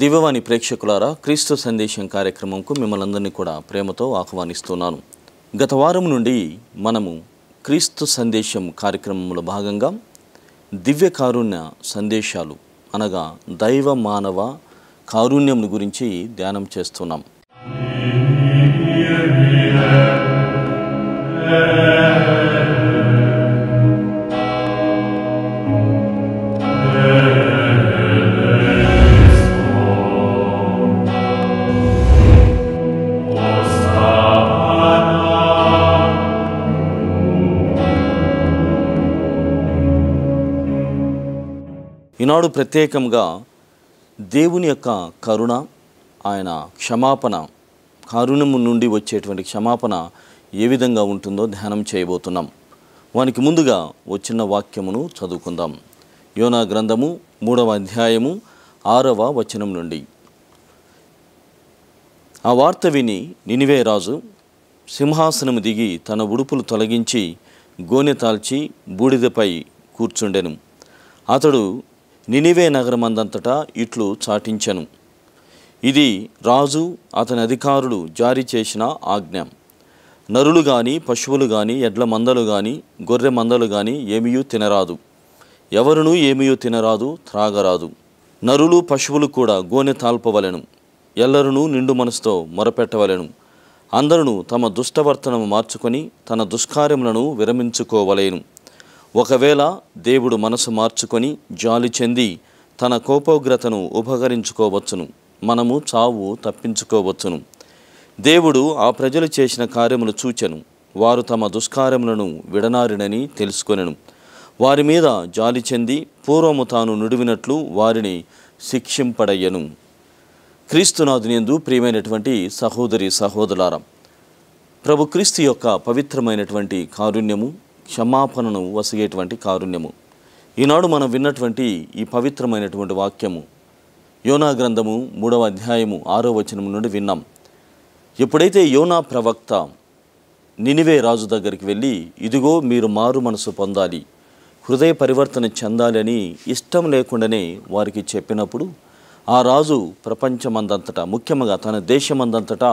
దివ్యవాణి ప్రేక్షకులారా క్రీస్తు సందేశం కార్యక్రమంకు మిమ్మల్ని అందరినీ కూడా ప్రేమతో ఆహ్వానిస్తున్నాను గత వారం నుండి మనము క్రీస్తు సందేశం కార్యక్రమంలో భాగంగా దివ్య కారుణ్య సందేశాలు అనగా దైవ మానవ కారుణ్యం గురించి ధ్యానం చేస్తున్నాం ఈనాడు ప్రత్యేకంగా దేవుని యొక్క కరుణ ఆయన క్షమాపణ కరుణము నుండి వచ్చేటువంటి క్షమాపణ ఏ విధంగా ఉంటుందో ధ్యానం చేయబోతున్నాం వానికి ముందుగా వచ్చిన వాక్యమును చదువుకుందాం యోనా గ్రంథము మూడవ అధ్యాయము ఆరవ వచనం నుండి ఆ వార్త విని నినివే రాజు సింహాసనము దిగి తన ఉడుపులు తొలగించి గోనె తాల్చి బూడిదపై కూర్చుండెను అతడు నినివే నగరమందంతటా ఇట్లు చాటించెను ఇది రాజు అతని అధికారులు జారీ చేసిన ఆజ్ఞ నరులు కానీ పశువులు కానీ ఎడ్ల మందలు కానీ గొర్రె మందలు కానీ ఏమీయూ తినరాదు ఎవరునూ ఏమీయూ తినరాదు త్రాగరాదు నరులు పశువులు కూడా గోనె తాల్పవలెను ఎల్లరూ నిండు మనసుతో మొరపెట్టవలెను అందరూ తమ దుష్టవర్తనము మార్చుకొని తన దుష్కార్యములను విరమించుకోవలేను ఒకవేళ దేవుడు మనసు మార్చుకొని జాలి చెంది తన కోపోగ్రతను ఉపకరించుకోవచ్చును మనము చావు తప్పించుకోవచ్చును దేవుడు ఆ ప్రజలు చేసిన కార్యములు చూచెను వారు తమ దుష్కార్యములను విడనారినని తెలుసుకొనెను వారి మీద జాలి చెంది పూర్వము తాను నుడివినట్లు వారిని శిక్షింపడయ్యను క్రీస్తునాథునియందు ప్రియమైనటువంటి సహోదరి సహోదరారం ప్రభు క్రీస్తు యొక్క పవిత్రమైనటువంటి కారుణ్యము క్షమాపణను వసిగేటువంటి కారుణ్యము ఈనాడు మనం విన్నటువంటి ఈ పవిత్రమైనటువంటి వాక్యము యోనా గ్రంథము మూడవ అధ్యాయము ఆరో వచనము నుండి విన్నాం ఎప్పుడైతే యోనా ప్రవక్త నినివే రాజు దగ్గరికి వెళ్ళి ఇదిగో మీరు మారు మనసు పొందాలి హృదయ పరివర్తన చెందాలని ఇష్టం లేకుండానే వారికి చెప్పినప్పుడు ఆ రాజు ప్రపంచమందంతటా ముఖ్యంగా తన దేశమందంతటా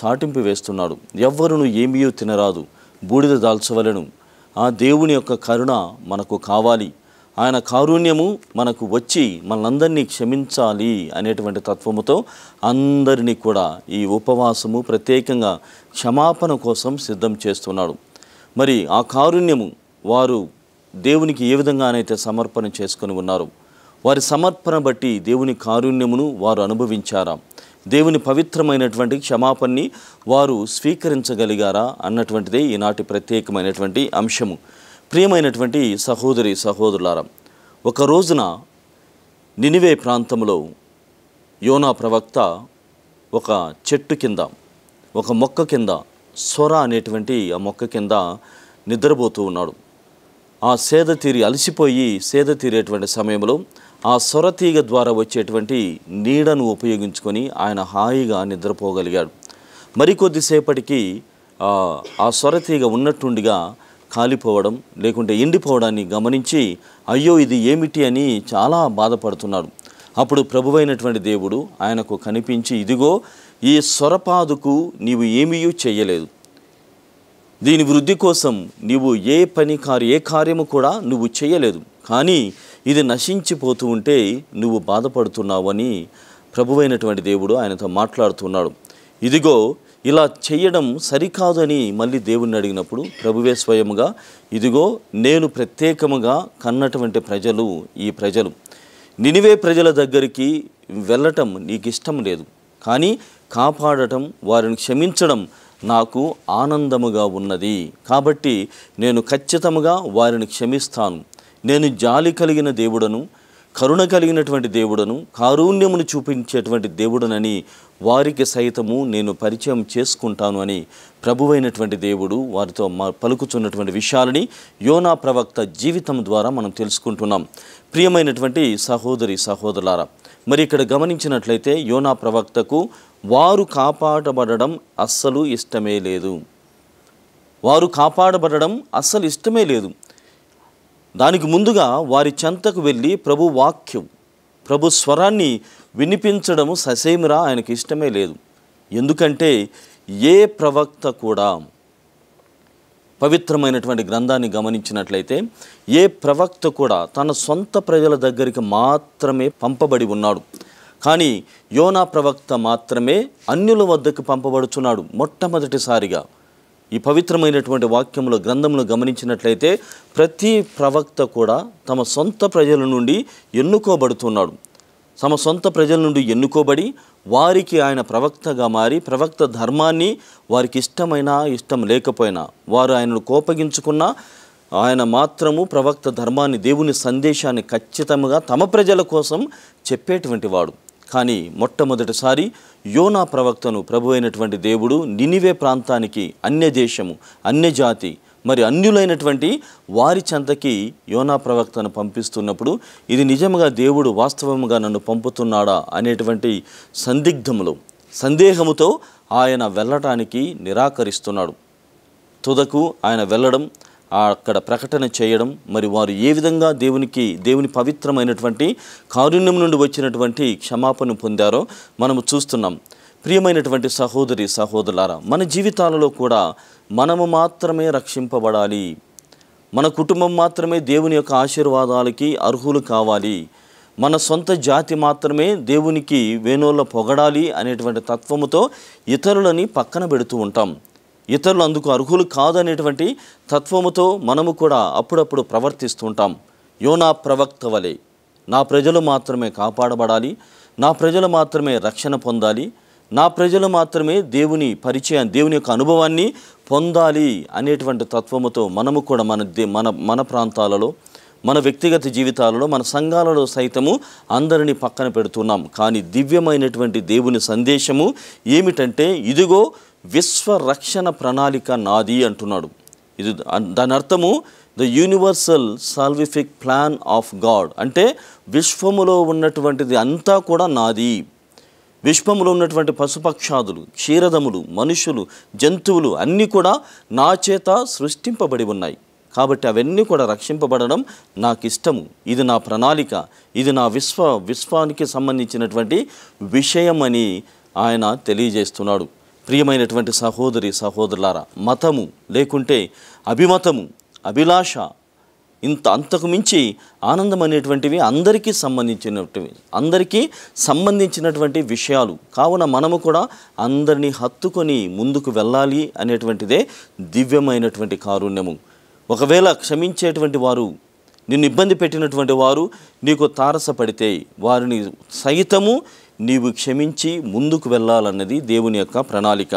చాటింపు వేస్తున్నాడు ఎవ్వరును ఏమీ తినరాదు బూడిద దాల్చవలను ఆ దేవుని యొక్క కరుణ మనకు కావాలి ఆయన కారుణ్యము మనకు వచ్చి మనందరినీ క్షమించాలి అనేటువంటి తత్వముతో అందరినీ కూడా ఈ ఉపవాసము ప్రత్యేకంగా క్షమాపణ కోసం సిద్ధం చేస్తున్నాడు మరి ఆ కారుణ్యము వారు దేవునికి ఏ విధంగానైతే సమర్పణ చేసుకొని ఉన్నారు వారి సమర్పణ బట్టి దేవుని కారుణ్యమును వారు అనుభవించారా దేవుని పవిత్రమైనటువంటి క్షమాపణని వారు స్వీకరించగలిగారా అన్నటువంటిదే ఈనాటి ప్రత్యేకమైనటువంటి అంశము ప్రియమైనటువంటి సహోదరి సహోదరులారా ఒక రోజున నినివే ప్రాంతంలో యోనా ప్రవక్త ఒక చెట్టు కింద ఒక మొక్క కింద స్వర అనేటువంటి ఆ మొక్క కింద నిద్రపోతూ ఉన్నాడు ఆ సేద తీరి అలసిపోయి సేద తీరేటువంటి సమయంలో ఆ సొరతీగ ద్వారా వచ్చేటువంటి నీడను ఉపయోగించుకొని ఆయన హాయిగా నిద్రపోగలిగాడు మరికొద్దిసేపటికి ఆ సొరతీగ ఉన్నట్టుండిగా కాలిపోవడం లేకుంటే ఎండిపోవడాన్ని గమనించి అయ్యో ఇది ఏమిటి అని చాలా బాధపడుతున్నాడు అప్పుడు ప్రభువైనటువంటి దేవుడు ఆయనకు కనిపించి ఇదిగో ఈ సొరపాదుకు నీవు ఏమీ చేయలేదు దీని వృద్ధి కోసం నీవు ఏ పని కార్య ఏ కార్యము కూడా నువ్వు చేయలేదు కానీ ఇది నశించిపోతూ ఉంటే నువ్వు బాధపడుతున్నావని ప్రభువైనటువంటి దేవుడు ఆయనతో మాట్లాడుతున్నాడు ఇదిగో ఇలా చేయడం సరికాదని మళ్ళీ దేవుణ్ణి అడిగినప్పుడు ప్రభువే స్వయముగా ఇదిగో నేను ప్రత్యేకముగా కన్నటువంటి ప్రజలు ఈ ప్రజలు నినివే ప్రజల దగ్గరికి వెళ్ళటం నీకు ఇష్టం లేదు కానీ కాపాడటం వారిని క్షమించడం నాకు ఆనందముగా ఉన్నది కాబట్టి నేను ఖచ్చితముగా వారిని క్షమిస్తాను నేను జాలి కలిగిన దేవుడను కరుణ కలిగినటువంటి దేవుడను కారుణ్యమును చూపించేటువంటి దేవుడనని వారికి సైతము నేను పరిచయం చేసుకుంటాను అని ప్రభువైనటువంటి దేవుడు వారితో మా పలుకుతున్నటువంటి విషయాలని యోనా ప్రవక్త జీవితం ద్వారా మనం తెలుసుకుంటున్నాం ప్రియమైనటువంటి సహోదరి సహోదరులారా మరి ఇక్కడ గమనించినట్లయితే యోనా ప్రవక్తకు వారు కాపాడబడడం అస్సలు ఇష్టమే లేదు వారు కాపాడబడడం అస్సలు ఇష్టమే లేదు దానికి ముందుగా వారి చెంతకు వెళ్ళి ప్రభు వాక్యం ప్రభు స్వరాన్ని వినిపించడము ససేమిరా ఆయనకి ఇష్టమే లేదు ఎందుకంటే ఏ ప్రవక్త కూడా పవిత్రమైనటువంటి గ్రంథాన్ని గమనించినట్లయితే ఏ ప్రవక్త కూడా తన సొంత ప్రజల దగ్గరికి మాత్రమే పంపబడి ఉన్నాడు కానీ యోనా ప్రవక్త మాత్రమే అన్యుల వద్దకు పంపబడుచున్నాడు మొట్టమొదటిసారిగా ఈ పవిత్రమైనటువంటి వాక్యంలో గ్రంథంలో గమనించినట్లయితే ప్రతి ప్రవక్త కూడా తమ సొంత ప్రజల నుండి ఎన్నుకోబడుతున్నాడు తమ సొంత ప్రజల నుండి ఎన్నుకోబడి వారికి ఆయన ప్రవక్తగా మారి ప్రవక్త ధర్మాన్ని వారికి ఇష్టమైనా ఇష్టం లేకపోయినా వారు ఆయనను కోపగించుకున్నా ఆయన మాత్రము ప్రవక్త ధర్మాన్ని దేవుని సందేశాన్ని ఖచ్చితంగా తమ ప్రజల కోసం చెప్పేటువంటి వాడు కానీ మొట్టమొదటిసారి యోనా ప్రవక్తను ప్రభు అయినటువంటి దేవుడు నినివే ప్రాంతానికి అన్య దేశము అన్యజాతి మరి అన్యులైనటువంటి వారి చెంతకి యోనా ప్రవక్తను పంపిస్తున్నప్పుడు ఇది నిజముగా దేవుడు వాస్తవముగా నన్ను పంపుతున్నాడా అనేటువంటి సందిగ్ధములో సందేహముతో ఆయన వెళ్ళటానికి నిరాకరిస్తున్నాడు తుదకు ఆయన వెళ్ళడం అక్కడ ప్రకటన చేయడం మరి వారు ఏ విధంగా దేవునికి దేవుని పవిత్రమైనటువంటి కారుణ్యం నుండి వచ్చినటువంటి క్షమాపణ పొందారో మనము చూస్తున్నాం ప్రియమైనటువంటి సహోదరి సహోదరులారా మన జీవితాలలో కూడా మనము మాత్రమే రక్షింపబడాలి మన కుటుంబం మాత్రమే దేవుని యొక్క ఆశీర్వాదాలకి అర్హులు కావాలి మన సొంత జాతి మాత్రమే దేవునికి వేణోళ్ళ పొగడాలి అనేటువంటి తత్వముతో ఇతరులని పక్కన పెడుతూ ఉంటాం ఇతరులు అందుకు అర్హులు కాదనేటువంటి తత్వముతో మనము కూడా అప్పుడప్పుడు ప్రవర్తిస్తుంటాం యోనా ప్రవక్త వలె నా ప్రజలు మాత్రమే కాపాడబడాలి నా ప్రజలు మాత్రమే రక్షణ పొందాలి నా ప్రజలు మాత్రమే దేవుని పరిచయం దేవుని యొక్క అనుభవాన్ని పొందాలి అనేటువంటి తత్వముతో మనము కూడా మన దే మన మన ప్రాంతాలలో మన వ్యక్తిగత జీవితాలలో మన సంఘాలలో సైతము అందరినీ పక్కన పెడుతున్నాం కానీ దివ్యమైనటువంటి దేవుని సందేశము ఏమిటంటే ఇదిగో విశ్వరక్షణ ప్రణాళిక నాది అంటున్నాడు ఇది దాని అర్థము the universal salvific plan of God అంటే విశ్వములో ఉన్నటువంటిది అంతా కూడా నాది విశ్వములో ఉన్నటువంటి పశుపక్షాదులు క్షీరదములు మనుషులు జంతువులు అన్నీ కూడా నా చేత సృష్టింపబడి ఉన్నాయి కాబట్టి అవన్నీ కూడా రక్షింపబడడం నాకు ఇష్టము ఇది నా ప్రణాళిక ఇది నా విశ్వ విశ్వానికి సంబంధించినటువంటి విషయం అని ఆయన తెలియజేస్తున్నాడు ప్రియమైనటువంటి సహోదరి సహోదరులారా మతము లేకుంటే అభిమతము అభిలాష ఇంత అంతకు మించి ఆనందం అనేటువంటివి అందరికీ సంబంధించినటువంటివి అందరికీ సంబంధించినటువంటి విషయాలు కావున మనము కూడా అందరినీ హత్తుకొని ముందుకు వెళ్ళాలి అనేటువంటిదే దివ్యమైనటువంటి కారుణ్యము ఒకవేళ క్షమించేటువంటి వారు నిన్ను ఇబ్బంది పెట్టినటువంటి వారు నీకు తారసపడితే వారిని సైతము నీవు క్షమించి ముందుకు వెళ్ళాలన్నది దేవుని యొక్క ప్రణాళిక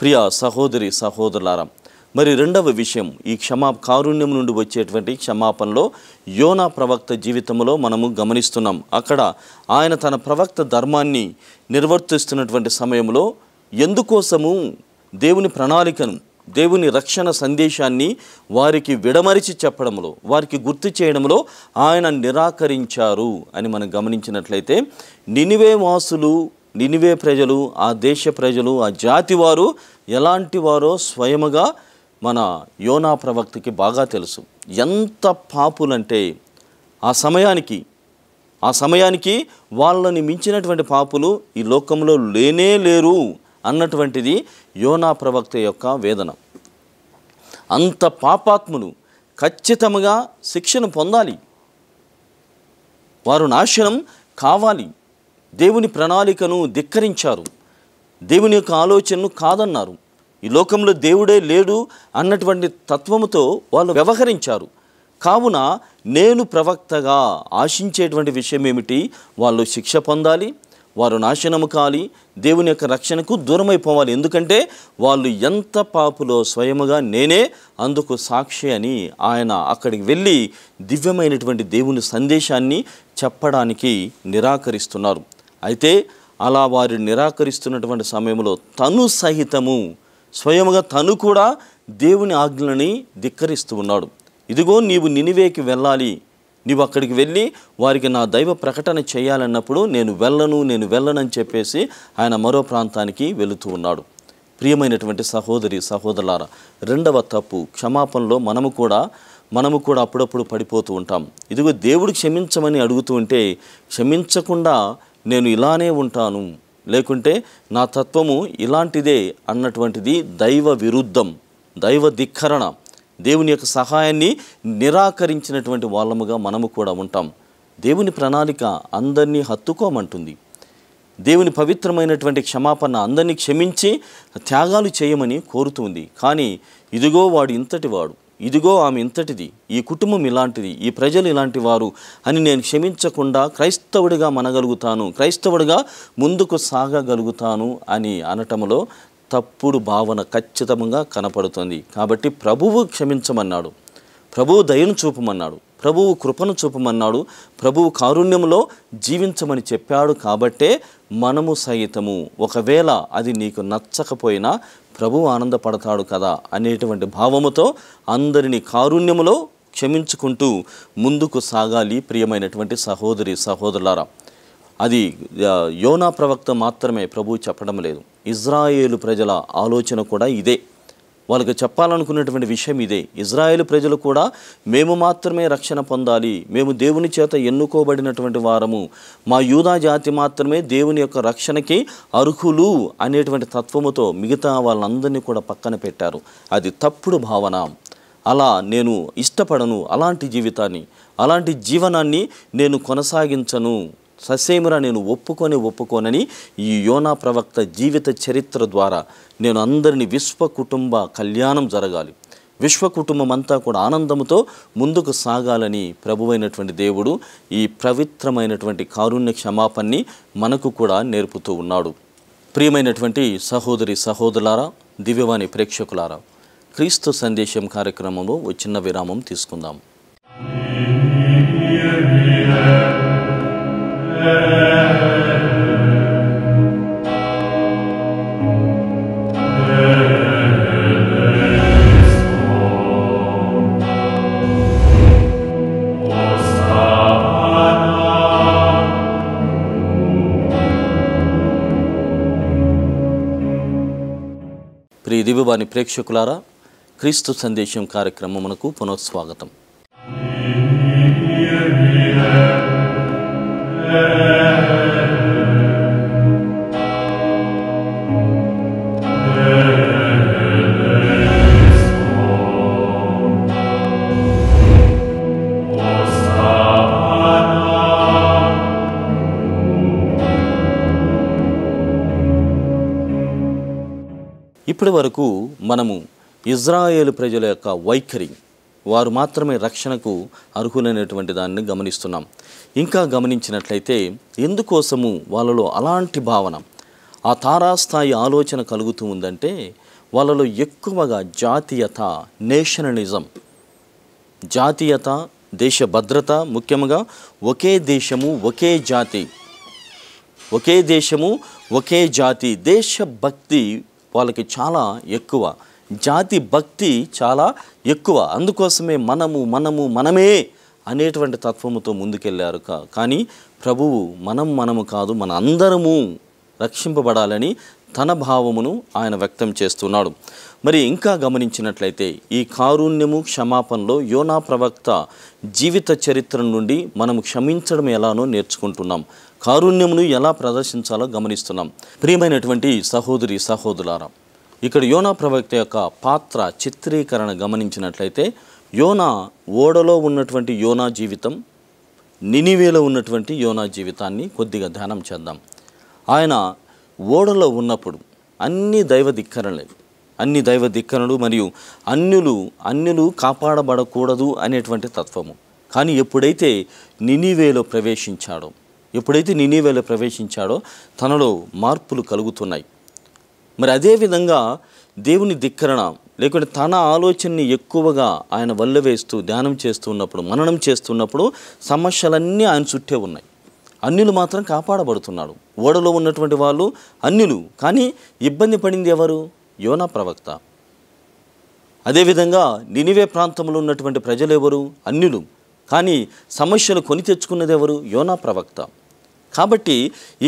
ప్రియ సహోదరి సహోదరులారా మరి రెండవ విషయం ఈ క్షమా కారుణ్యం నుండి వచ్చేటువంటి క్షమాపణలో యోనా ప్రవక్త జీవితంలో మనము గమనిస్తున్నాం అక్కడ ఆయన తన ప్రవక్త ధర్మాన్ని నిర్వర్తిస్తున్నటువంటి సమయంలో ఎందుకోసము దేవుని ప్రణాళికను దేవుని రక్షణ సందేశాన్ని వారికి విడమరిచి చెప్పడంలో వారికి గుర్తు చేయడంలో ఆయన నిరాకరించారు అని మనం గమనించినట్లయితే నినివే వాసులు నినివే ప్రజలు ఆ దేశ ప్రజలు ఆ జాతి వారు ఎలాంటి వారో స్వయముగా మన యోనా ప్రవక్తకి బాగా తెలుసు ఎంత పాపులంటే ఆ సమయానికి ఆ సమయానికి వాళ్ళని మించినటువంటి పాపులు ఈ లోకంలో లేనే లేరు అన్నటువంటిది యోనా ప్రవక్త యొక్క వేదన అంత పాపాత్ములు ఖచ్చితంగా శిక్షను పొందాలి వారు నాశనం కావాలి దేవుని ప్రణాళికను ధిక్కరించారు దేవుని యొక్క ఆలోచనను కాదన్నారు ఈ లోకంలో దేవుడే లేడు అన్నటువంటి తత్వముతో వాళ్ళు వ్యవహరించారు కావున నేను ప్రవక్తగా ఆశించేటువంటి విషయం ఏమిటి వాళ్ళు శిక్ష పొందాలి వారు నాశనము కాలి దేవుని యొక్క రక్షణకు దూరమైపోవాలి ఎందుకంటే వాళ్ళు ఎంత పాపులో స్వయముగా నేనే అందుకు సాక్షి అని ఆయన అక్కడికి వెళ్ళి దివ్యమైనటువంటి దేవుని సందేశాన్ని చెప్పడానికి నిరాకరిస్తున్నారు అయితే అలా వారు నిరాకరిస్తున్నటువంటి సమయంలో తను సహితము స్వయముగా తను కూడా దేవుని ఆజ్ఞలని ధిక్కరిస్తూ ఉన్నాడు ఇదిగో నీవు నినివేకి వెళ్ళాలి నీవు అక్కడికి వెళ్ళి వారికి నా దైవ ప్రకటన చేయాలన్నప్పుడు నేను వెళ్ళను నేను వెళ్ళనని చెప్పేసి ఆయన మరో ప్రాంతానికి వెళుతూ ఉన్నాడు ప్రియమైనటువంటి సహోదరి సహోదరులారా రెండవ తప్పు క్షమాపణలో మనము కూడా మనము కూడా అప్పుడప్పుడు పడిపోతూ ఉంటాం ఇదిగో దేవుడు క్షమించమని అడుగుతూ ఉంటే క్షమించకుండా నేను ఇలానే ఉంటాను లేకుంటే నా తత్వము ఇలాంటిదే అన్నటువంటిది దైవ విరుద్ధం దైవ ధిక్కరణ దేవుని యొక్క సహాయాన్ని నిరాకరించినటువంటి వాళ్ళముగా మనము కూడా ఉంటాం దేవుని ప్రణాళిక అందరినీ హత్తుకోమంటుంది దేవుని పవిత్రమైనటువంటి క్షమాపణ అందరినీ క్షమించి త్యాగాలు చేయమని కోరుతుంది కానీ ఇదిగో వాడు ఇంతటి వాడు ఇదిగో ఆమె ఇంతటిది ఈ కుటుంబం ఇలాంటిది ఈ ప్రజలు ఇలాంటి వారు అని నేను క్షమించకుండా క్రైస్తవుడిగా మనగలుగుతాను క్రైస్తవుడిగా ముందుకు సాగగలుగుతాను అని అనటంలో తప్పుడు భావన ఖచ్చితంగా కనపడుతుంది కాబట్టి ప్రభువు క్షమించమన్నాడు ప్రభువు దయను చూపమన్నాడు ప్రభువు కృపను చూపమన్నాడు ప్రభువు కారుణ్యంలో జీవించమని చెప్పాడు కాబట్టే మనము సహితము ఒకవేళ అది నీకు నచ్చకపోయినా ప్రభువు ఆనందపడతాడు కదా అనేటువంటి భావముతో అందరిని కారుణ్యములో క్షమించుకుంటూ ముందుకు సాగాలి ప్రియమైనటువంటి సహోదరి సహోదరులారా అది యోనా ప్రవక్త మాత్రమే ప్రభువు చెప్పడం లేదు ఇజ్రాయేలు ప్రజల ఆలోచన కూడా ఇదే వాళ్ళకి చెప్పాలనుకున్నటువంటి విషయం ఇదే ఇజ్రాయేల్ ప్రజలు కూడా మేము మాత్రమే రక్షణ పొందాలి మేము దేవుని చేత ఎన్నుకోబడినటువంటి వారము మా యూదా జాతి మాత్రమే దేవుని యొక్క రక్షణకి అర్హులు అనేటువంటి తత్వముతో మిగతా వాళ్ళందరినీ కూడా పక్కన పెట్టారు అది తప్పుడు భావన అలా నేను ఇష్టపడను అలాంటి జీవితాన్ని అలాంటి జీవనాన్ని నేను కొనసాగించను ససేమురా నేను ఒప్పుకొని ఒప్పుకోనని ఈ యోనా ప్రవక్త జీవిత చరిత్ర ద్వారా నేను అందరిని విశ్వ కుటుంబ కళ్యాణం జరగాలి విశ్వ కుటుంబం అంతా కూడా ఆనందంతో ముందుకు సాగాలని ప్రభువైనటువంటి దేవుడు ఈ పవిత్రమైనటువంటి కారుణ్య క్షమాపణని మనకు కూడా నేర్పుతూ ఉన్నాడు ప్రియమైనటువంటి సహోదరి సహోదరులారా దివ్యవాణి ప్రేక్షకులారా క్రీస్తు సందేశం కార్యక్రమంలో చిన్న విరామం తీసుకుందాం దివివాణి ప్రేక్షకులారా క్రీస్తు సందేశం కార్యక్రమమునకు పునఃస్వాగతం వరకు మనము ఇజ్రాయేల్ ప్రజల యొక్క వైఖరి వారు మాత్రమే రక్షణకు అర్హులైనటువంటి దాన్ని గమనిస్తున్నాం ఇంకా గమనించినట్లయితే ఎందుకోసము వాళ్ళలో అలాంటి భావన ఆ తారాస్థాయి ఆలోచన కలుగుతూ ఉందంటే వాళ్ళలో ఎక్కువగా జాతీయత నేషనలిజం జాతీయత దేశ భద్రత ముఖ్యంగా ఒకే దేశము ఒకే జాతి ఒకే దేశము ఒకే జాతి దేశభక్తి వాళ్ళకి చాలా ఎక్కువ జాతి భక్తి చాలా ఎక్కువ అందుకోసమే మనము మనము మనమే అనేటువంటి తత్వముతో ముందుకెళ్ళారు కానీ ప్రభువు మనం మనము కాదు మన అందరము రక్షింపబడాలని తన భావమును ఆయన వ్యక్తం చేస్తున్నాడు మరి ఇంకా గమనించినట్లయితే ఈ కారుణ్యము క్షమాపణలో యోనా ప్రవక్త జీవిత చరిత్ర నుండి మనం క్షమించడం ఎలానో నేర్చుకుంటున్నాం కారుణ్యమును ఎలా ప్రదర్శించాలో గమనిస్తున్నాం ప్రియమైనటువంటి సహోదరి సహోదరారం ఇక్కడ యోనా ప్రవక్త యొక్క పాత్ర చిత్రీకరణ గమనించినట్లయితే యోనా ఓడలో ఉన్నటువంటి యోనా జీవితం నినివేలో ఉన్నటువంటి యోనా జీవితాన్ని కొద్దిగా ధ్యానం చేద్దాం ఆయన ఓడలో ఉన్నప్పుడు అన్ని దైవ ధిక్కరణలే అన్ని దైవ ధిక్కరణలు మరియు అన్యులు అన్యులు కాపాడబడకూడదు అనేటువంటి తత్వము కానీ ఎప్పుడైతే నినివేలో ప్రవేశించాడో ఎప్పుడైతే నినీవేలో ప్రవేశించాడో తనలో మార్పులు కలుగుతున్నాయి మరి అదేవిధంగా దేవుని ధిక్కరణ లేకుంటే తన ఆలోచనని ఎక్కువగా ఆయన వల్ల వేస్తూ ధ్యానం చేస్తూ ఉన్నప్పుడు మననం చేస్తున్నప్పుడు సమస్యలన్నీ ఆయన చుట్టే ఉన్నాయి అన్యులు మాత్రం కాపాడబడుతున్నాడు ఓడలో ఉన్నటువంటి వాళ్ళు అన్యులు కానీ ఇబ్బంది పడింది ఎవరు యోనా ప్రవక్త అదేవిధంగా నినివే ప్రాంతంలో ఉన్నటువంటి ప్రజలు ఎవరు అన్యులు కానీ సమస్యలు కొని తెచ్చుకున్నది ఎవరు యోనా ప్రవక్త కాబట్టి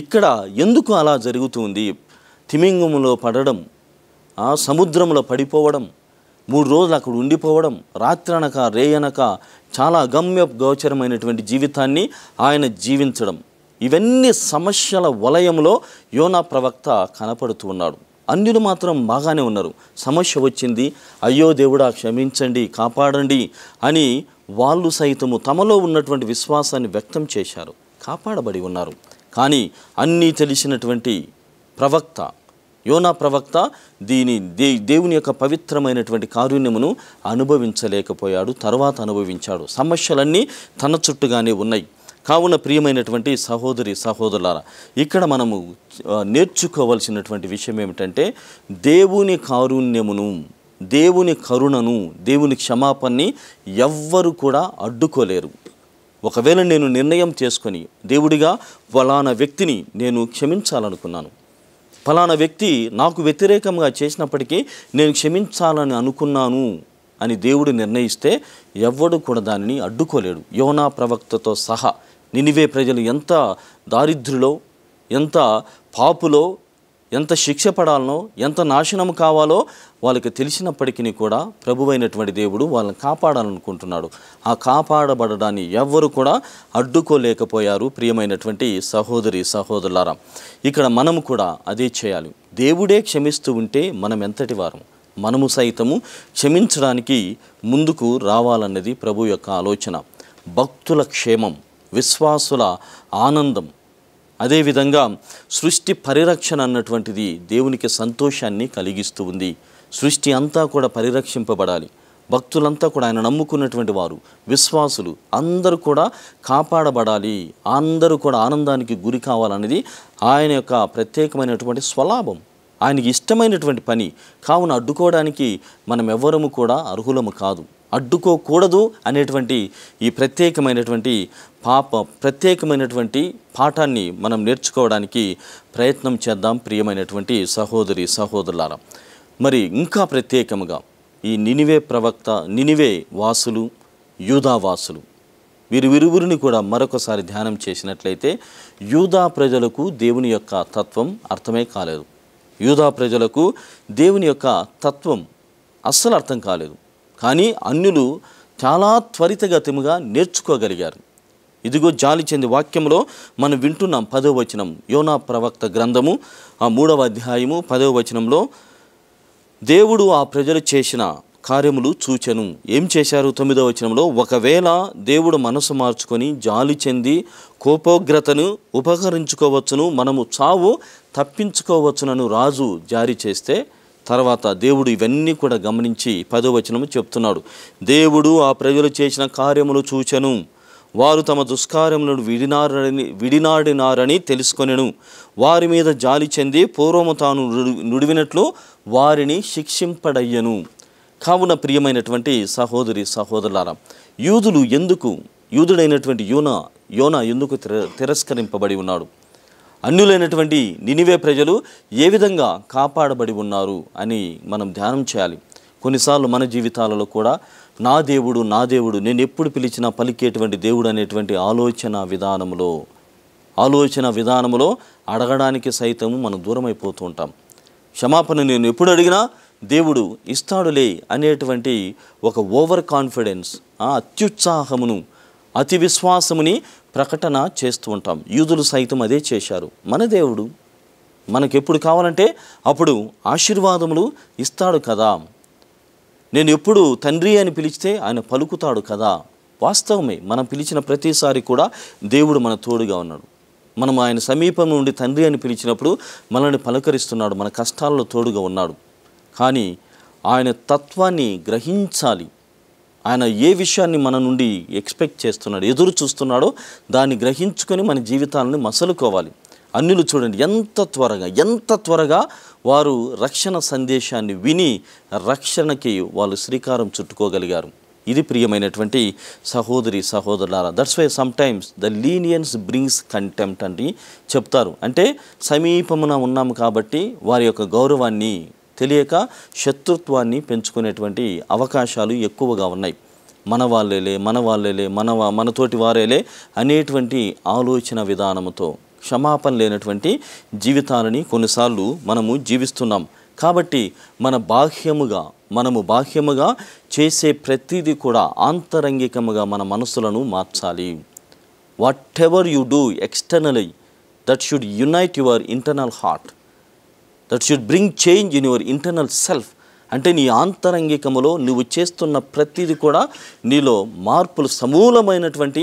ఇక్కడ ఎందుకు అలా జరుగుతుంది తిమింగములో పడడం ఆ సముద్రంలో పడిపోవడం మూడు రోజులు అక్కడ ఉండిపోవడం రాత్రనక రేయనక చాలా గమ్య గోచరమైనటువంటి జీవితాన్ని ఆయన జీవించడం ఇవన్నీ సమస్యల వలయంలో యోనా ప్రవక్త కనపడుతూ ఉన్నాడు అన్యులు మాత్రం బాగానే ఉన్నారు సమస్య వచ్చింది అయ్యో దేవుడా క్షమించండి కాపాడండి అని వాళ్ళు సైతము తమలో ఉన్నటువంటి విశ్వాసాన్ని వ్యక్తం చేశారు కాపాడబడి ఉన్నారు కానీ అన్నీ తెలిసినటువంటి ప్రవక్త యోనా ప్రవక్త దీని దే దేవుని యొక్క పవిత్రమైనటువంటి కారుణ్యమును అనుభవించలేకపోయాడు తర్వాత అనుభవించాడు సమస్యలన్నీ తన చుట్టూగానే ఉన్నాయి కావున ప్రియమైనటువంటి సహోదరి సహోదరులారా ఇక్కడ మనము నేర్చుకోవలసినటువంటి విషయం ఏమిటంటే దేవుని కారుణ్యమును దేవుని కరుణను దేవుని క్షమాపణని ఎవ్వరు కూడా అడ్డుకోలేరు ఒకవేళ నేను నిర్ణయం చేసుకొని దేవుడిగా ఫలానా వ్యక్తిని నేను క్షమించాలనుకున్నాను ఫలానా వ్యక్తి నాకు వ్యతిరేకంగా చేసినప్పటికీ నేను క్షమించాలని అనుకున్నాను అని దేవుడు నిర్ణయిస్తే ఎవ్వడు కూడా దానిని అడ్డుకోలేడు యోనా ప్రవక్తతో సహా నినివే ప్రజలు ఎంత దారిద్రులో ఎంత పాపులో ఎంత శిక్ష పడాలనో ఎంత నాశనం కావాలో వాళ్ళకి తెలిసినప్పటికీ కూడా ప్రభువైనటువంటి దేవుడు వాళ్ళని కాపాడాలనుకుంటున్నాడు ఆ కాపాడబడడాన్ని ఎవ్వరు కూడా అడ్డుకోలేకపోయారు ప్రియమైనటువంటి సహోదరి సహోదరులారా ఇక్కడ మనము కూడా అదే చేయాలి దేవుడే క్షమిస్తూ ఉంటే మనం ఎంతటి వారం మనము సైతము క్షమించడానికి ముందుకు రావాలన్నది ప్రభు యొక్క ఆలోచన భక్తుల క్షేమం విశ్వాసుల ఆనందం అదేవిధంగా సృష్టి పరిరక్షణ అన్నటువంటిది దేవునికి సంతోషాన్ని కలిగిస్తూ ఉంది సృష్టి అంతా కూడా పరిరక్షింపబడాలి భక్తులంతా కూడా ఆయన నమ్ముకున్నటువంటి వారు విశ్వాసులు అందరూ కూడా కాపాడబడాలి అందరూ కూడా ఆనందానికి గురి కావాలనేది ఆయన యొక్క ప్రత్యేకమైనటువంటి స్వలాభం ఆయనకి ఇష్టమైనటువంటి పని కావున అడ్డుకోవడానికి మనం ఎవ్వరము కూడా అర్హులము కాదు అడ్డుకోకూడదు అనేటువంటి ఈ ప్రత్యేకమైనటువంటి పాప ప్రత్యేకమైనటువంటి పాఠాన్ని మనం నేర్చుకోవడానికి ప్రయత్నం చేద్దాం ప్రియమైనటువంటి సహోదరి సహోదరులారా మరి ఇంకా ప్రత్యేకముగా ఈ నినివే ప్రవక్త నినివే వాసులు యూదావాసులు వీరి విరువురిని కూడా మరొకసారి ధ్యానం చేసినట్లయితే యూదా ప్రజలకు దేవుని యొక్క తత్వం అర్థమే కాలేదు యూదా ప్రజలకు దేవుని యొక్క తత్వం అస్సలు అర్థం కాలేదు కానీ అన్యులు చాలా త్వరితగతిముగా నేర్చుకోగలిగారు ఇదిగో జాలి చెంది వాక్యంలో మనం వింటున్నాం పదో వచనం యోనా ప్రవక్త గ్రంథము ఆ మూడవ అధ్యాయము పదవ వచనంలో దేవుడు ఆ ప్రజలు చేసిన కార్యములు చూచను ఏం చేశారు తొమ్మిదవ వచనంలో ఒకవేళ దేవుడు మనసు మార్చుకొని జాలి చెంది కోపోగ్రతను ఉపకరించుకోవచ్చును మనము చావు తప్పించుకోవచ్చునను రాజు జారీ చేస్తే తర్వాత దేవుడు ఇవన్నీ కూడా గమనించి పదవచనం చెప్తున్నాడు దేవుడు ఆ ప్రజలు చేసిన కార్యములు చూచెను వారు తమ దుష్కార్యములను విడినారని విడినాడినారని తెలుసుకొనెను వారి మీద జాలి చెంది పూర్వము తాను నుడివినట్లు వారిని శిక్షింపడయ్యను కావున ప్రియమైనటువంటి సహోదరి సహోదరులారా యూదులు ఎందుకు యూదుడైనటువంటి యోన యోనా ఎందుకు తిర తిరస్కరింపబడి ఉన్నాడు అన్యులైనటువంటి నినివే ప్రజలు ఏ విధంగా కాపాడబడి ఉన్నారు అని మనం ధ్యానం చేయాలి కొన్నిసార్లు మన జీవితాలలో కూడా నా దేవుడు నా దేవుడు నేను ఎప్పుడు పిలిచినా పలికేటువంటి దేవుడు అనేటువంటి ఆలోచన విధానంలో ఆలోచన విధానంలో అడగడానికి సైతము మనం దూరమైపోతూ ఉంటాం క్షమాపణ నేను ఎప్పుడు అడిగినా దేవుడు ఇస్తాడులే అనేటువంటి ఒక ఓవర్ కాన్ఫిడెన్స్ ఆ అత్యుత్సాహమును అతి విశ్వాసముని ప్రకటన చేస్తూ ఉంటాం యూదులు సైతం అదే చేశారు మన దేవుడు మనకెప్పుడు కావాలంటే అప్పుడు ఆశీర్వాదములు ఇస్తాడు కదా నేను ఎప్పుడు తండ్రి అని పిలిస్తే ఆయన పలుకుతాడు కదా వాస్తవమే మనం పిలిచిన ప్రతిసారి కూడా దేవుడు మన తోడుగా ఉన్నాడు మనం ఆయన సమీపం నుండి తండ్రి అని పిలిచినప్పుడు మనల్ని పలకరిస్తున్నాడు మన కష్టాల్లో తోడుగా ఉన్నాడు కానీ ఆయన తత్వాన్ని గ్రహించాలి ఆయన ఏ విషయాన్ని మన నుండి ఎక్స్పెక్ట్ చేస్తున్నాడు ఎదురు చూస్తున్నాడో దాన్ని గ్రహించుకొని మన జీవితాలను మసలుకోవాలి అన్నిలు చూడండి ఎంత త్వరగా ఎంత త్వరగా వారు రక్షణ సందేశాన్ని విని రక్షణకి వాళ్ళు శ్రీకారం చుట్టుకోగలిగారు ఇది ప్రియమైనటువంటి సహోదరి సహోదరులారా that's why sometimes the lenience brings contempt అని చెప్తారు అంటే సమీపమున ఉన్నాము కాబట్టి వారి యొక్క గౌరవాన్ని తెలియక శత్రుత్వాన్ని పెంచుకునేటువంటి అవకాశాలు ఎక్కువగా ఉన్నాయి మన వాళ్ళేలే మన వాళ్ళేలే మన మనతోటి వారేలే అనేటువంటి ఆలోచన విధానముతో క్షమాపణ లేనటువంటి జీవితాలని కొన్నిసార్లు మనము జీవిస్తున్నాం కాబట్టి మన బాహ్యముగా మనము బాహ్యముగా చేసే ప్రతిదీ కూడా ఆంతరంగికముగా మన మనసులను మార్చాలి whatever you do externally that should unite your internal heart that should bring change in your internal self అంటే నీ ఆంతరంగికములో నువ్వు చేస్తున్న ప్రతిది కూడా నీలో మార్పులు సమూలమైనటువంటి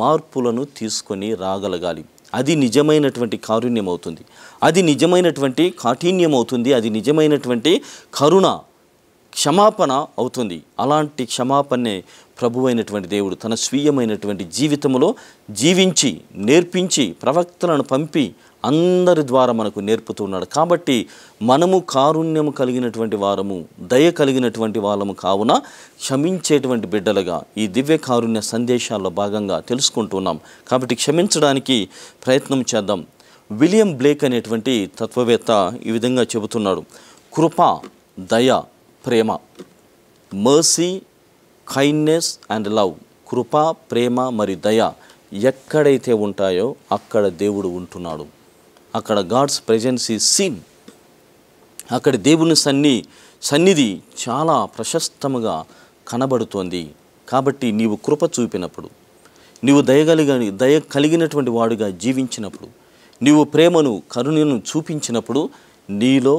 మార్పులను తీసుకొని రాగలగాలి అది నిజమైనటువంటి కారుణ్యం అవుతుంది అది నిజమైనటువంటి కాఠిన్యం అవుతుంది అది నిజమైనటువంటి కరుణ క్షమాపణ అవుతుంది అలాంటి క్షమాపణే ప్రభు అయినటువంటి దేవుడు తన స్వీయమైనటువంటి జీవితంలో జీవించి నేర్పించి ప్రవక్తలను పంపి అందరి ద్వారా మనకు నేర్పుతున్నాడు కాబట్టి మనము కారుణ్యము కలిగినటువంటి వారము దయ కలిగినటువంటి వాళ్ళము కావున క్షమించేటువంటి బిడ్డలుగా ఈ దివ్య కారుణ్య సందేశాల్లో భాగంగా తెలుసుకుంటున్నాం కాబట్టి క్షమించడానికి ప్రయత్నం చేద్దాం విలియం బ్లేక్ అనేటువంటి తత్వవేత్త ఈ విధంగా చెబుతున్నాడు కృప దయ ప్రేమ మర్సీ కైండ్నెస్ అండ్ లవ్ కృప ప్రేమ మరియు దయ ఎక్కడైతే ఉంటాయో అక్కడ దేవుడు ఉంటున్నాడు అక్కడ గాడ్స్ ప్రజెన్స్ ఈ సీన్ అక్కడ దేవుని సన్ని సన్నిధి చాలా ప్రశస్తముగా కనబడుతోంది కాబట్టి నీవు కృప చూపినప్పుడు నీవు దయగలిగని దయ కలిగినటువంటి వాడుగా జీవించినప్పుడు నీవు ప్రేమను కరుణను చూపించినప్పుడు నీలో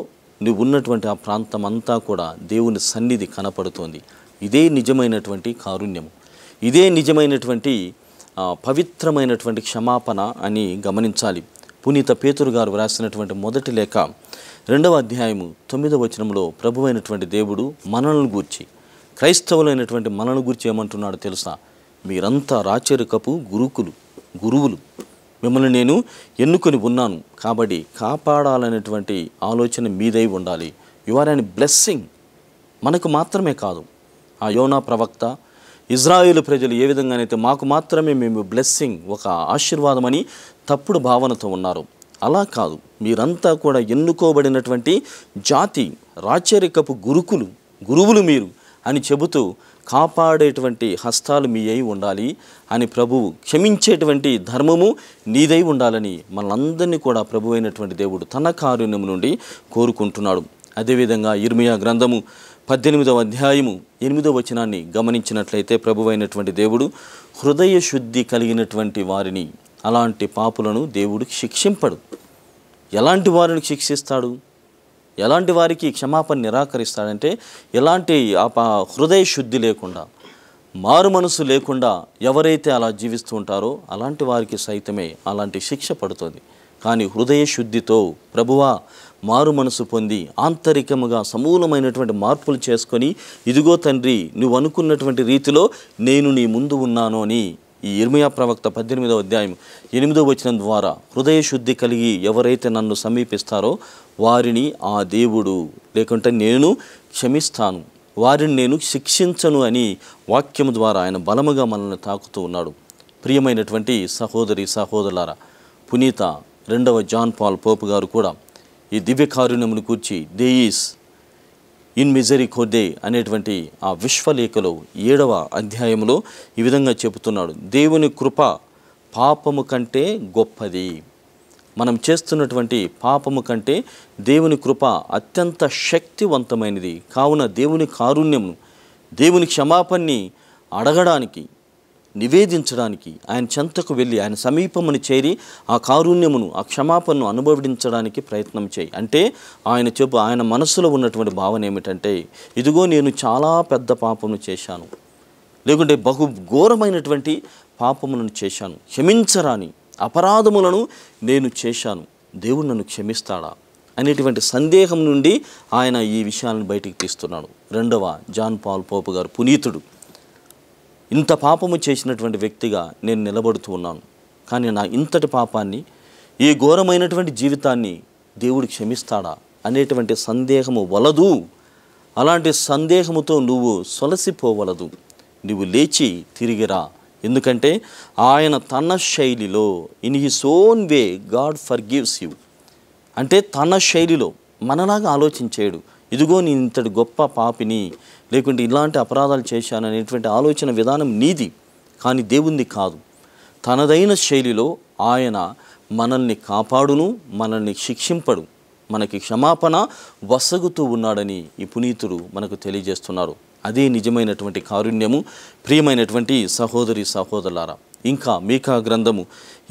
నువ్వు ఉన్నటువంటి ఆ ప్రాంతం అంతా కూడా దేవుని సన్నిధి కనపడుతోంది ఇదే నిజమైనటువంటి కారుణ్యము ఇదే నిజమైనటువంటి పవిత్రమైనటువంటి క్షమాపణ అని గమనించాలి పునీత పేతురు గారు వ్రాసినటువంటి మొదటి లేఖ రెండవ అధ్యాయము తొమ్మిదవ వచనంలో ప్రభువైనటువంటి దేవుడు మనలను గూర్చి క్రైస్తవులైనటువంటి మనలను గూర్చి ఏమంటున్నాడు తెలుసా మీరంతా రాచరికపు గురుకులు గురువులు మిమ్మల్ని నేను ఎన్నుకొని ఉన్నాను కాబట్టి కాపాడాలనేటువంటి ఆలోచన మీదై ఉండాలి యు ఆర్ అండ్ బ్లెస్సింగ్ మనకు మాత్రమే కాదు ఆ యోనా ప్రవక్త ఇజ్రాయేల్ ప్రజలు ఏ విధంగా అయితే మాకు మాత్రమే మేము బ్లెస్సింగ్ ఒక ఆశీర్వాదమని తప్పుడు భావనతో ఉన్నారు అలా కాదు మీరంతా కూడా ఎన్నుకోబడినటువంటి జాతి రాచరికపు గురుకులు గురువులు మీరు అని చెబుతూ కాపాడేటువంటి హస్తాలు మీ అయి ఉండాలి అని ప్రభువు క్షమించేటువంటి ధర్మము నీదై ఉండాలని మనందరినీ కూడా ప్రభువైనటువంటి దేవుడు తన కారుణ్యం నుండి కోరుకుంటున్నాడు అదేవిధంగా ఇర్మియా గ్రంథము పద్దెనిమిదవ అధ్యాయము ఎనిమిదవ వచనాన్ని గమనించినట్లయితే ప్రభువైనటువంటి దేవుడు హృదయ శుద్ధి కలిగినటువంటి వారిని అలాంటి పాపులను దేవుడు శిక్షింపడు ఎలాంటి వారిని శిక్షిస్తాడు ఎలాంటి వారికి క్షమాపణ నిరాకరిస్తాడంటే ఎలాంటి హృదయ శుద్ధి లేకుండా మారు మనసు లేకుండా ఎవరైతే అలా జీవిస్తూ ఉంటారో అలాంటి వారికి సైతమే అలాంటి శిక్ష పడుతుంది కానీ హృదయ శుద్ధితో ప్రభువా మారు మనసు పొంది ఆంతరికముగా సమూలమైనటువంటి మార్పులు చేసుకొని ఇదిగో తండ్రి నువ్వు అనుకున్నటువంటి రీతిలో నేను నీ ముందు ఉన్నాను అని ఈ ఇర్మయా ప్రవక్త పద్దెనిమిదవ అధ్యాయం ఎనిమిదో వచనం ద్వారా హృదయ శుద్ధి కలిగి ఎవరైతే నన్ను సమీపిస్తారో వారిని ఆ దేవుడు లేకుంటే నేను క్షమిస్తాను వారిని నేను శిక్షించను అని వాక్యం ద్వారా ఆయన బలముగా మనల్ని తాకుతూ ఉన్నాడు ప్రియమైనటువంటి సహోదరి సహోదరులారా పునీత రెండవ జాన్ పాల్ పోపు గారు కూడా ఈ దివ్య కారుణ్యమును కూర్చి దేయిస్ ఇన్ మిజరీ కోదే అనేటువంటి ఆ విశ్వలేఖలో ఏడవ అధ్యాయంలో ఈ విధంగా చెబుతున్నాడు దేవుని కృప పాపము కంటే గొప్పది మనం చేస్తున్నటువంటి పాపము కంటే దేవుని కృప అత్యంత శక్తివంతమైనది కావున దేవుని కారుణ్యమును దేవుని క్షమాపణని అడగడానికి నివేదించడానికి ఆయన చెంతకు వెళ్ళి ఆయన సమీపమును చేరి ఆ కారుణ్యమును ఆ క్షమాపణను అనుభవించడానికి ప్రయత్నం చేయి అంటే ఆయన చెప్పు ఆయన మనసులో ఉన్నటువంటి భావన ఏమిటంటే ఇదిగో నేను చాలా పెద్ద పాపమును చేశాను లేకుంటే బహు ఘోరమైనటువంటి పాపములను చేశాను క్షమించరాని అపరాధములను నేను చేశాను దేవుడు నన్ను క్షమిస్తాడా అనేటువంటి సందేహం నుండి ఆయన ఈ విషయాలను బయటికి తీస్తున్నాడు రెండవ జాన్ పాల్ పోపు గారు పునీతుడు ఇంత పాపము చేసినటువంటి వ్యక్తిగా నేను నిలబడుతూ ఉన్నాను కానీ నా ఇంతటి పాపాన్ని ఈ ఘోరమైనటువంటి జీవితాన్ని దేవుడు క్షమిస్తాడా అనేటువంటి సందేహము వలదు అలాంటి సందేహముతో నువ్వు సొలసిపోవలదు నువ్వు లేచి తిరిగిరా ఎందుకంటే ఆయన తన శైలిలో in his own way God forgives you అంటే తన శైలిలో మనలాగా ఆలోచించేడు ఇదిగో నేను ఇంతటి గొప్ప పాపిని లేకుంటే ఇలాంటి అపరాధాలు చేశాను అనేటువంటి ఆలోచన విధానం నీది కానీ దేవుంది కాదు తనదైన శైలిలో ఆయన మనల్ని కాపాడును మనల్ని శిక్షింపడు మనకి క్షమాపణ వసగుతూ ఉన్నాడని ఈ పునీతుడు మనకు తెలియజేస్తున్నారు అదే నిజమైనటువంటి కారుణ్యము ప్రియమైనటువంటి సహోదరి సహోదరులారా ఇంకా మీకా గ్రంథము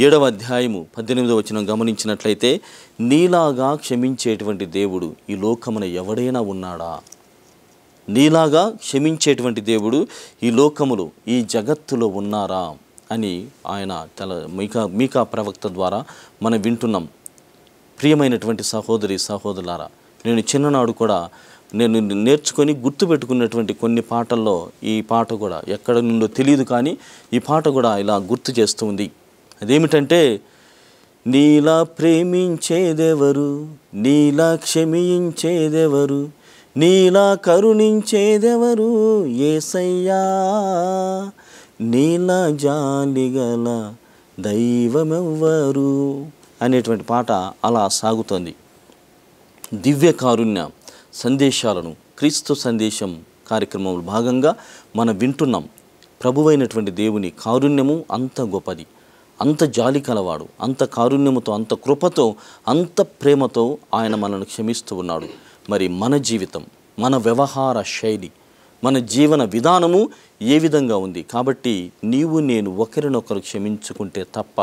ఏడవ అధ్యాయము పద్దెనిమిదవ వచ్చిన గమనించినట్లయితే నీలాగా క్షమించేటువంటి దేవుడు ఈ లోకమున ఎవడైనా ఉన్నాడా నీలాగా క్షమించేటువంటి దేవుడు ఈ లోకములు ఈ జగత్తులో ఉన్నారా అని ఆయన తల మీకా మీకా ప్రవక్త ద్వారా మనం వింటున్నాం ప్రియమైనటువంటి సహోదరి సహోదరులారా నేను చిన్ననాడు కూడా నేను నేర్చుకొని గుర్తుపెట్టుకున్నటువంటి కొన్ని పాటల్లో ఈ పాట కూడా ఎక్కడ నుండో తెలియదు కానీ ఈ పాట కూడా ఇలా గుర్తు చేస్తుంది అదేమిటంటే నీలా ప్రేమించేదెవరు నీలా క్షమించేదెవరు నీలా కరుణించేదెవరు ఏసయ్యా నీలా జాలిగల దైవమెవ్వరు అనేటువంటి పాట అలా సాగుతోంది దివ్య కారుణ్య సందేశాలను క్రీస్తు సందేశం కార్యక్రమంలో భాగంగా మనం వింటున్నాం ప్రభువైనటువంటి దేవుని కారుణ్యము అంత గొప్పది అంత జాలి కలవాడు అంత కారుణ్యముతో అంత కృపతో అంత ప్రేమతో ఆయన మనల్ని క్షమిస్తూ ఉన్నాడు మరి మన జీవితం మన వ్యవహార శైలి మన జీవన విధానము ఏ విధంగా ఉంది కాబట్టి నీవు నేను ఒకరినొకరు క్షమించుకుంటే తప్ప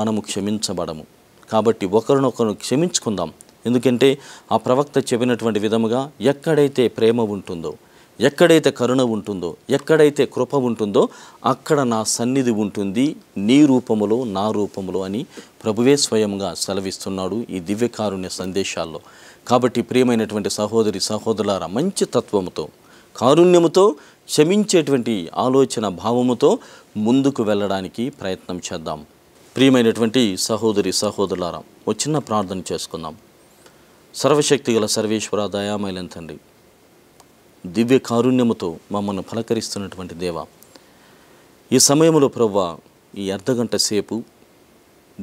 మనము క్షమించబడము కాబట్టి ఒకరినొకరు క్షమించుకుందాం ఎందుకంటే ఆ ప్రవక్త చెప్పినటువంటి విధముగా ఎక్కడైతే ప్రేమ ఉంటుందో ఎక్కడైతే కరుణ ఉంటుందో ఎక్కడైతే కృప ఉంటుందో అక్కడ నా సన్నిధి ఉంటుంది నీ రూపములో నా రూపములో అని ప్రభువే స్వయంగా సెలవిస్తున్నాడు ఈ దివ్యకారుణ్య సందేశాల్లో కాబట్టి ప్రియమైనటువంటి సహోదరి సహోదరులార మంచి తత్వముతో కారుణ్యముతో క్షమించేటువంటి ఆలోచన భావముతో ముందుకు వెళ్ళడానికి ప్రయత్నం చేద్దాం ప్రియమైనటువంటి సహోదరి సహోదరులారా వచ్చిన ప్రార్థన చేసుకుందాం సర్వశక్తి గల సర్వేశ్వర దయామయలం తండ్రి దివ్య కారుణ్యముతో మమ్మల్ని ఫలకరిస్తున్నటువంటి దేవ ఈ సమయంలో ప్రవ్వ ఈ అర్ధగంట సేపు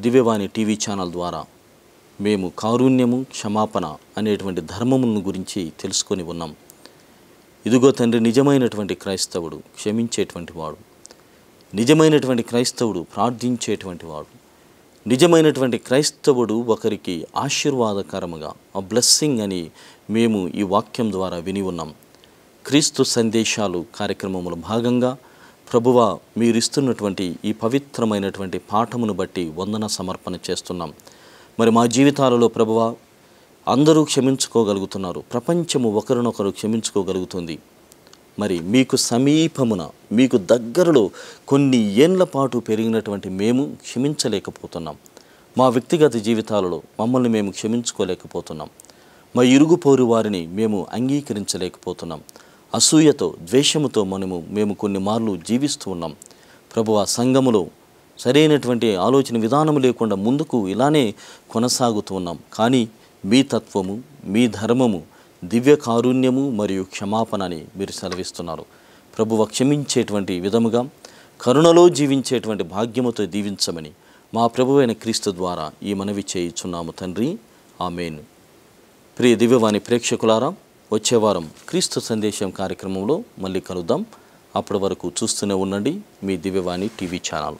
దివ్యవాణి టీవీ ఛానల్ ద్వారా మేము కారుణ్యము క్షమాపణ అనేటువంటి ధర్మములను గురించి తెలుసుకొని ఉన్నాం ఇదిగో తండ్రి నిజమైనటువంటి క్రైస్తవుడు క్షమించేటువంటి వాడు నిజమైనటువంటి క్రైస్తవుడు ప్రార్థించేటువంటి వాడు నిజమైనటువంటి క్రైస్తవుడు ఒకరికి ఆశీర్వాదకరముగా ఆ బ్లెస్సింగ్ అని మేము ఈ వాక్యం ద్వారా విని ఉన్నాం క్రీస్తు సందేశాలు కార్యక్రమంలో భాగంగా ప్రభువ మీరిస్తున్నటువంటి ఈ పవిత్రమైనటువంటి పాఠమును బట్టి వందన సమర్పణ చేస్తున్నాం మరి మా జీవితాలలో ప్రభువ అందరూ క్షమించుకోగలుగుతున్నారు ప్రపంచము ఒకరినొకరు క్షమించుకోగలుగుతుంది మరి మీకు సమీపమున మీకు దగ్గరలో కొన్ని ఏండ్ల పాటు పెరిగినటువంటి మేము క్షమించలేకపోతున్నాం మా వ్యక్తిగత జీవితాలలో మమ్మల్ని మేము క్షమించుకోలేకపోతున్నాం మా ఇరుగుపోరు వారిని మేము అంగీకరించలేకపోతున్నాం అసూయతో ద్వేషముతో మనము మేము కొన్ని మార్లు జీవిస్తూ ఉన్నాం ప్రభు ఆ సంఘములో సరైనటువంటి ఆలోచన విధానం లేకుండా ముందుకు ఇలానే కొనసాగుతూ ఉన్నాం కానీ మీ తత్వము మీ ధర్మము దివ్య కారుణ్యము మరియు క్షమాపణ అని మీరు సెలవిస్తున్నారు ప్రభువ క్షమించేటువంటి విధముగా కరుణలో జీవించేటువంటి భాగ్యముతో దీవించమని మా ప్రభు అయిన క్రీస్తు ద్వారా ఈ మనవి చేయిచున్నాము తండ్రి ఆమెను ప్రియ దివ్యవాణి ప్రేక్షకులారా వచ్చేవారం క్రీస్తు సందేశం కార్యక్రమంలో మళ్ళీ కలుద్దాం అప్పటి వరకు చూస్తూనే ఉండండి మీ దివ్యవాణి టీవీ ఛానల్